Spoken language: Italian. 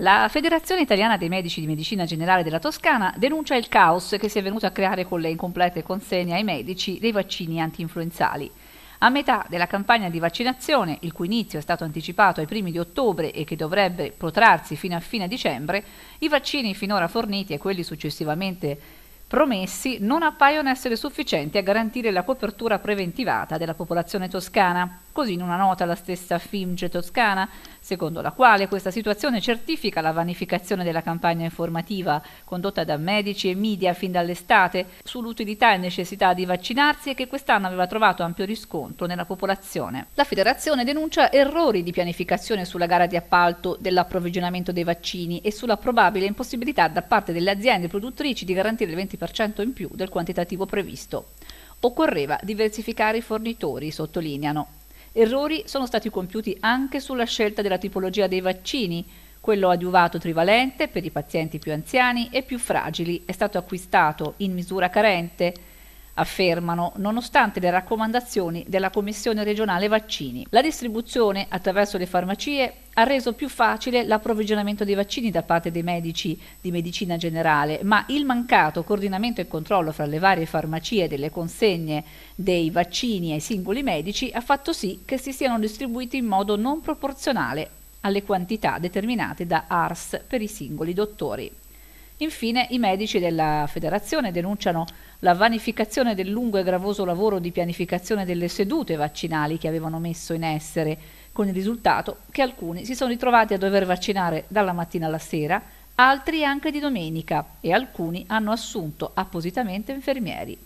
La Federazione Italiana dei Medici di Medicina Generale della Toscana denuncia il caos che si è venuto a creare con le incomplete consegne ai medici dei vaccini antinfluenzali. A metà della campagna di vaccinazione, il cui inizio è stato anticipato ai primi di ottobre e che dovrebbe protrarsi fino a fine dicembre, i vaccini finora forniti e quelli successivamente promessi non appaiono essere sufficienti a garantire la copertura preventivata della popolazione toscana. Così in una nota la stessa FIMGE Toscana, secondo la quale questa situazione certifica la vanificazione della campagna informativa condotta da medici e media fin dall'estate sull'utilità e necessità di vaccinarsi e che quest'anno aveva trovato ampio riscontro nella popolazione. La federazione denuncia errori di pianificazione sulla gara di appalto dell'approvvigionamento dei vaccini e sulla probabile impossibilità da parte delle aziende produttrici di garantire il 20 20% in più del quantitativo previsto. Occorreva diversificare i fornitori, sottolineano. Errori sono stati compiuti anche sulla scelta della tipologia dei vaccini. Quello adiuvato trivalente per i pazienti più anziani e più fragili è stato acquistato in misura carente affermano, nonostante le raccomandazioni della Commissione regionale vaccini. La distribuzione attraverso le farmacie ha reso più facile l'approvvigionamento dei vaccini da parte dei medici di medicina generale, ma il mancato coordinamento e controllo fra le varie farmacie delle consegne dei vaccini ai singoli medici ha fatto sì che si siano distribuiti in modo non proporzionale alle quantità determinate da ARS per i singoli dottori. Infine i medici della federazione denunciano la vanificazione del lungo e gravoso lavoro di pianificazione delle sedute vaccinali che avevano messo in essere, con il risultato che alcuni si sono ritrovati a dover vaccinare dalla mattina alla sera, altri anche di domenica e alcuni hanno assunto appositamente infermieri.